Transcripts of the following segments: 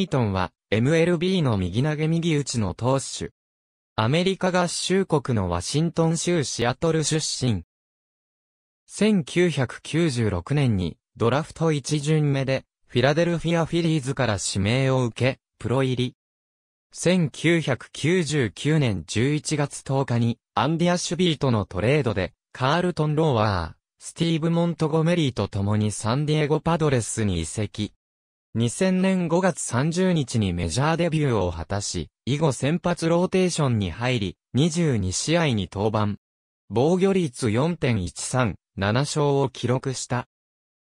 イートンは MLB の右投げ右打ちの投手。アメリカ合衆国のワシントン州シアトル出身。1996年にドラフト1巡目でフィラデルフィアフィリーズから指名を受け、プロ入り。1999年11月10日にアンディ・アシュビーとのトレードでカールトン・ローワー、スティーブ・モントゴメリーと共にサンディエゴ・パドレスに移籍。2000年5月30日にメジャーデビューを果たし、以後先発ローテーションに入り、22試合に登板。防御率4.13、7勝を記録した。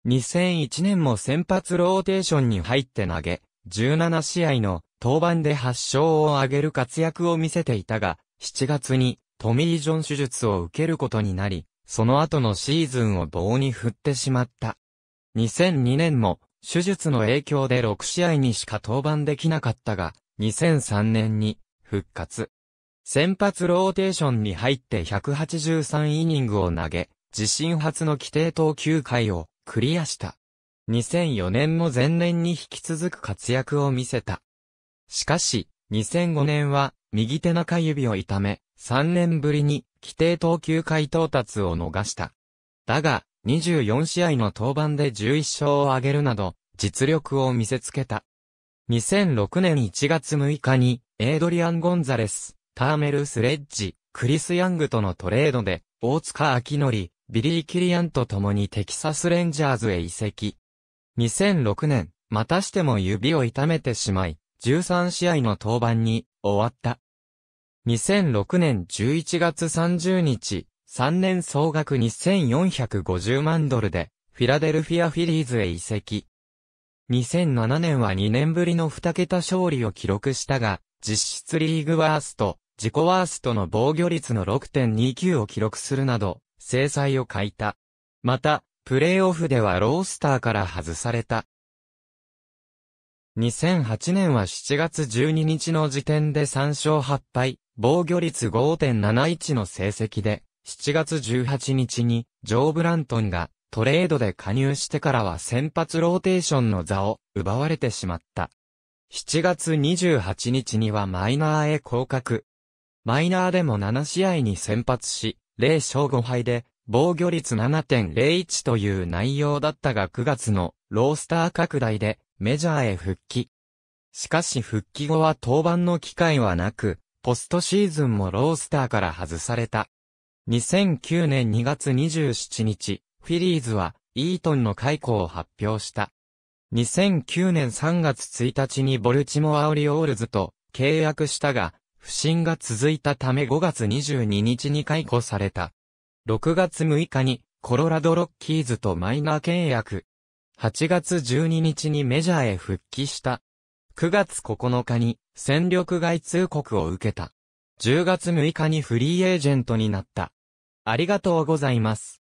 2001年も先発ローテーションに入って投げ、17試合の登板で8勝を挙げる活躍を見せていたが、7月にトミー・ジョン手術を受けることになり、その後のシーズンを棒に振ってしまった。2002年も手術の影響で6試合にしか登板できなかったが、2003年に復活。先発ローテーションに入って183イニングを投げ、自身初の規定投球回をクリアした。2004年も前年に引き続く活躍を見せた。しかし、2005年は右手中指を痛め、3年ぶりに規定投球回到達を逃した。だが、24試合の登板で11勝を挙げるなど、実力を見せつけた。2006年1月6日に、エイドリアン・ゴンザレス、ターメル・スレッジ、クリス・ヤングとのトレードで、大塚明則、ビリー・キリアンと共にテキサス・レンジャーズへ移籍。2006年、またしても指を痛めてしまい、13試合の登板に終わった。2006年11月30日、3年総額2450万ドルで、フィラデルフィアフィリーズへ移籍。2007年は2年ぶりの2桁勝利を記録したが、実質リーグワースト、自己ワーストの防御率の6.29を記録するなど、制裁を欠いた。また、プレーオフではロースターから外された。2008年は7月12日の時点で3勝8敗、防御率5.71の成績で、7月18日に、ジョー・ブラントンがトレードで加入してからは先発ローテーションの座を奪われてしまった。7月28日にはマイナーへ降格。マイナーでも7試合に先発し、0勝5敗で、防御率7.01という内容だったが9月のロースター拡大でメジャーへ復帰。しかし復帰後は登板の機会はなく、ポストシーズンもロースターから外された。2009年2月27日、フィリーズは、イートンの解雇を発表した。2009年3月1日にボルチモア・オリオールズと契約したが、不審が続いたため5月22日に解雇された。6月6日にコロラドロッキーズとマイナー契約。8月12日にメジャーへ復帰した。9月9日に戦力外通告を受けた。10月6日にフリーエージェントになった。ありがとうございます。